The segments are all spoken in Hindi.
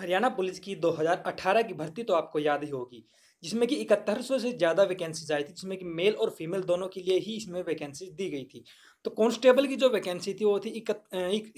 हरियाणा पुलिस की 2018 की भर्ती तो आपको याद ही होगी जिसमें कि इकहत्तर से ज़्यादा वैकेंसीज आई थी जिसमें कि मेल और फीमेल दोनों के लिए ही इसमें वैकेंसीज दी गई थी तो कांस्टेबल की जो वैकेंसी थी वो थी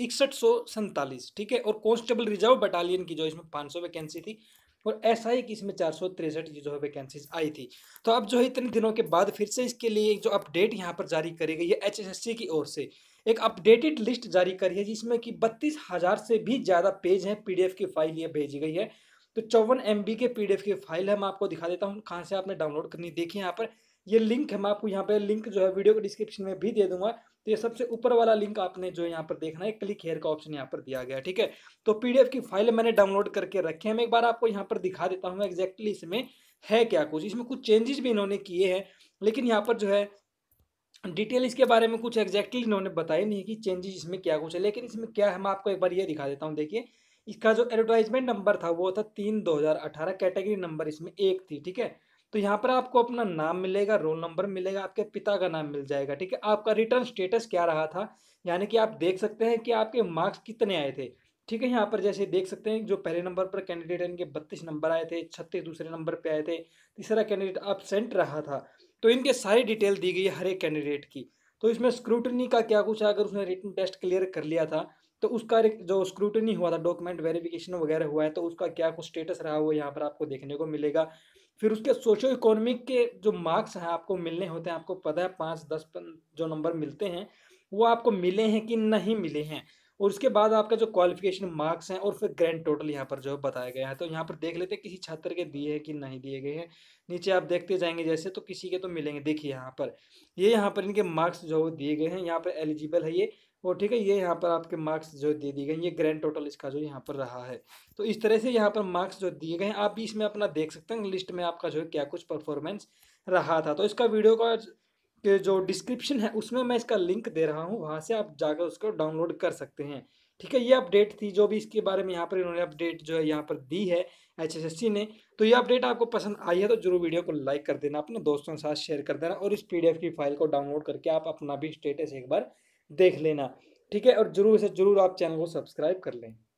इकसठ सौ सैंतालीस ठीक है और कांस्टेबल रिजर्व बटालियन की जो इसमें पाँच सौ वैकेंसी थी और एस आई की इसमें चार सौ तिरसठ की जो है वैकेंसीज आई थी तो अब जो है इतने दिनों के बाद फिर से इसके लिए जो अपडेट यहाँ पर जारी करी गई है एच एस एस सी की ओर से एक अपडेटेड लिस्ट जारी करी है जिसमें कि बत्तीस हज़ार से भी ज़्यादा पेज हैं पीडीएफ की फ़ाइल ये भेजी गई है तो चौवन एम के पीडीएफ की फ़ाइल है मैं आपको दिखा देता हूँ कहाँ से आपने डाउनलोड करनी देखिए यहाँ पर ये लिंक है मैं आपको यहाँ पर लिंक जो है वीडियो के डिस्क्रिप्शन में भी दे दूंगा तो ये सबसे ऊपर वाला लिंक आपने जो यहाँ पर देखना है क्लिक हेयर का ऑप्शन यहाँ पर दिया गया ठीक है तो पीडीएफ की फाइल मैंने डाउनलोड करके रखी है मैं एक बार आपको यहाँ पर दिखा देता हूँ एग्जैक्टली इसमें है क्या कुछ इसमें कुछ चेंजेस भी इन्होंने किए हैं लेकिन यहाँ पर जो है डिटेल इसके बारे में कुछ एग्जैक्टली इन्होंने बताया नहीं कि चेंजेस इसमें क्या कुछ है लेकिन इसमें क्या है मैं आपको एक बार ये दिखा देता हूँ देखिए इसका जो एडवर्टाइजमेंट नंबर था वो था तीन दो हज़ार अठारह कैटेगरी नंबर इसमें एक थी ठीक है तो यहाँ पर आपको अपना नाम मिलेगा रोल नंबर मिलेगा आपके पिता का नाम मिल जाएगा ठीक है आपका रिटर्न स्टेटस क्या रहा था यानी कि आप देख सकते हैं कि आपके मार्क्स कितने आए थे ठीक है यहाँ पर जैसे देख सकते हैं जो पहले नंबर पर कैंडिडेट इनके बत्तीस नंबर आए थे छत्तीस दूसरे नंबर पर आए थे तीसरा कैंडिडेट आपसेंट रहा था तो इनके सारी डिटेल दी गई है हर एक कैंडिडेट की तो इसमें स्क्रूटनी का क्या कुछ है अगर उसने रिटर्न टेस्ट क्लियर कर लिया था तो उसका जो स्क्रूटनी हुआ था डॉक्यूमेंट वेरिफिकेशन वगैरह हुआ है तो उसका क्या कुछ स्टेटस रहा वो यहाँ पर आपको देखने को मिलेगा फिर उसके सोशो इकोनॉमिक के जो मार्क्स हैं आपको मिलने होते हैं आपको पता है पाँच दस जो नंबर मिलते हैं वो आपको मिले हैं कि नहीं मिले हैं और उसके बाद आपका जो क्वालिफिकेशन मार्क्स हैं और फिर ग्रैंड टोटल यहाँ पर जो बताया गया है तो यहाँ पर देख लेते हैं किसी छात्र के दिए हैं कि नहीं दिए गए हैं नीचे आप देखते जाएंगे जैसे तो किसी के तो मिलेंगे देखिए यहाँ पर ये यह यहाँ पर इनके मार्क्स जो दिए गए हैं यहाँ पर एलिजिबल है ये और ठीक है ये यहाँ पर आपके मार्क्स जो दे दिए गए ये ग्रैंड टोटल इसका जो यहाँ पर रहा है तो इस तरह से यहाँ पर मार्क्स जो दिए गए हैं आप भी इसमें अपना देख सकते हैं लिस्ट में आपका जो है क्या कुछ परफॉर्मेंस रहा था तो इसका वीडियो का के जो डिस्क्रिप्शन है उसमें मैं इसका लिंक दे रहा हूँ वहाँ से आप जाकर उसको डाउनलोड कर सकते हैं ठीक है ये अपडेट थी जो भी इसके बारे में यहाँ पर इन्होंने अपडेट जो है यहाँ पर दी है एच ने तो ये अपडेट आपको पसंद आई है तो जरूर वीडियो को लाइक कर देना अपने दोस्तों के साथ शेयर कर देना और इस पीडीएफ की फाइल को डाउनलोड करके आप अपना भी स्टेटस एक बार देख लेना ठीक है और जरूर से जरूर आप चैनल को सब्सक्राइब कर लें